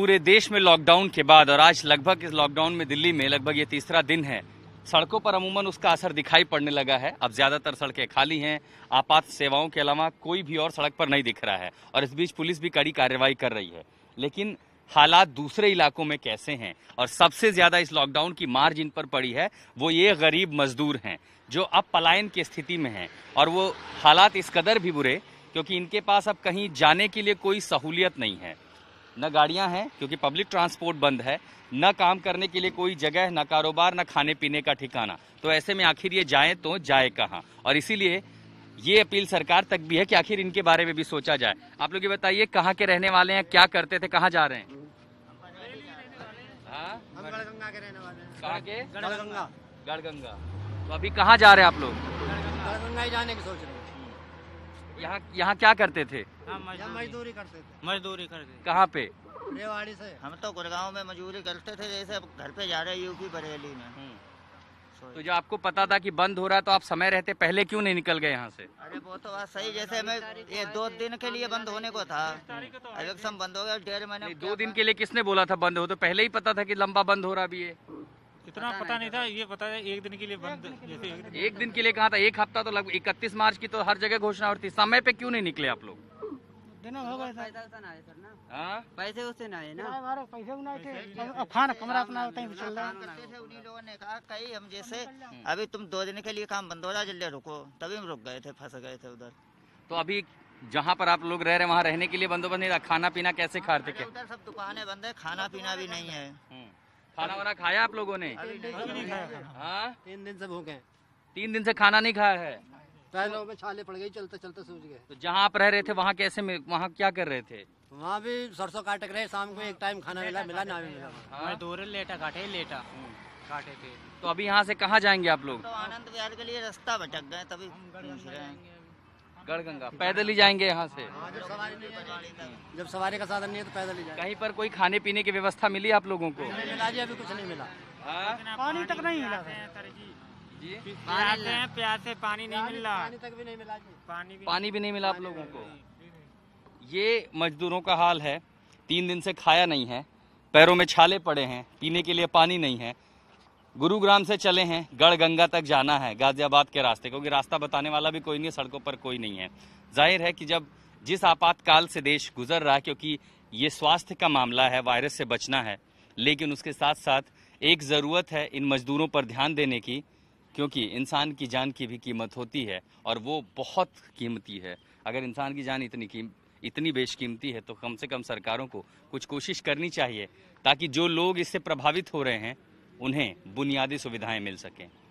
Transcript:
पूरे देश में लॉकडाउन के बाद और आज लगभग इस लॉकडाउन में दिल्ली में लगभग ये तीसरा दिन है सड़कों पर अमूमन उसका असर दिखाई पड़ने लगा है अब ज़्यादातर सड़कें खाली हैं आपात सेवाओं के अलावा कोई भी और सड़क पर नहीं दिख रहा है और इस बीच पुलिस भी कड़ी कार्रवाई कर रही है लेकिन हालात दूसरे इलाकों में कैसे हैं और सबसे ज़्यादा इस लॉकडाउन की मार जिन पर पड़ी है वो ये गरीब मजदूर हैं जो अब पलायन की स्थिति में हैं और वो हालात इस कदर भी बुरे क्योंकि इनके पास अब कहीं जाने के लिए कोई सहूलियत नहीं है न गाड़ियां हैं क्योंकि पब्लिक ट्रांसपोर्ट बंद है न काम करने के लिए कोई जगह न कारोबार न खाने पीने का ठिकाना तो ऐसे में आखिर ये जाए तो जाए कहाँ और इसीलिए ये अपील सरकार तक भी है कि आखिर इनके बारे में भी सोचा जाए आप लोग ये बताइए कहाँ के रहने वाले हैं क्या करते थे कहाँ जा रहे हैं कहाँ के गढ़गंगा गढ़गंगा तो अभी कहाँ जा रहे हैं आप लोग गढ़गंगा जाने की सोच रहे हैं यहाँ यहाँ क्या करते थे हाँ, मजदूरी करते थे मजदूरी करते कहाँ पे रेवाड़ी से हम तो गुड़गांव में मजदूरी करते थे जैसे घर पे जा रहे यूपी बरेली में हम्म। तो जो आपको पता था कि बंद हो रहा है तो आप समय रहते पहले क्यों नहीं निकल गए यहाँ से अरे वो तो बात सही जैसे मैं ये दो दिन के लिए बंद होने को था इलेक्शन बंद हो गया डेढ़ महीने दो दिन के लिए किसने बोला था बंद हो तो पहले ही पता था कि लंबा बंद हो रहा भी है इतना पता नहीं था ये पता है एक दिन के लिए बंद एक दिन के लिए कहा था एक हफ्ता तो लगभग इकतीस मार्च की तो हर जगह घोषणा होती समय पे क्यों नहीं निकले आप लोग हाँ? हाँ। लोगों ने कहा कई हम जैसे तो हम्म। अभी तुम दो दिन के लिए काम बंद हो जल्दी रुको तभी हम रुक गए थे फंस गए थे उधर तो अभी जहाँ पर आप लोग रह रहे वहाँ रहने के लिए बंदोबस्त नहीं था खाना पीना कैसे खाते थे सब दुकानें बंद है खाना पीना भी नहीं है हम्म। खाना वाना खाया आप लोगों ने हाँ? तीन दिन से भूखे तीन दिन से खाना नहीं खाया है पहले में छाले पड़ गई चलते चलते सूझ गए तो जहाँ आप रह रहे थे वहाँ कैसे वहाँ क्या कर रहे थे वहाँ भी सरसों काट रहे शाम को एक टाइम खाना मिला मिला ना मिला हाँ? दो लेटा काटे लेटा हम्म। काटे थे तो अभी यहाँ से कहाँ जाएंगे आप लोग तो आनंद विहार के लिए रास्ता भटक गए तभी गढ़गंगा पैदल ही जाएंगे यहाँ से हाँ, जब सवारी नहीं जब सवारी का साधन नहीं है तो पैदल ही जाएंगे कहीं पर कोई खाने पीने की व्यवस्था मिली आप लोगों को मिला जी अभी कुछ नहीं मिला हाँ? पानी तक नहीं मिला प्यासे प्यासे पानी नहीं मिल रहा पानी तक भी नहीं मिला पानी पानी भी नहीं मिला आप लोगों को ये मजदूरों का हाल है तीन दिन से खाया नहीं है पैरों में छाले पड़े हैं पीने के लिए पानी नहीं है गुरुग्राम से चले हैं गढ़ गंगा तक जाना है गाजियाबाद के रास्ते क्योंकि रास्ता बताने वाला भी कोई नहीं है सड़कों पर कोई नहीं है जाहिर है कि जब जिस आपातकाल से देश गुजर रहा है क्योंकि ये स्वास्थ्य का मामला है वायरस से बचना है लेकिन उसके साथ साथ एक ज़रूरत है इन मजदूरों पर ध्यान देने की क्योंकि इंसान की जान की भी कीमत होती है और वो बहुत कीमती है अगर इंसान की जान इतनी कीम इतनी बेशकीमती है तो कम से कम सरकारों को कुछ कोशिश करनी चाहिए ताकि जो लोग इससे प्रभावित हो रहे हैं उन्हें बुनियादी सुविधाएं मिल सकें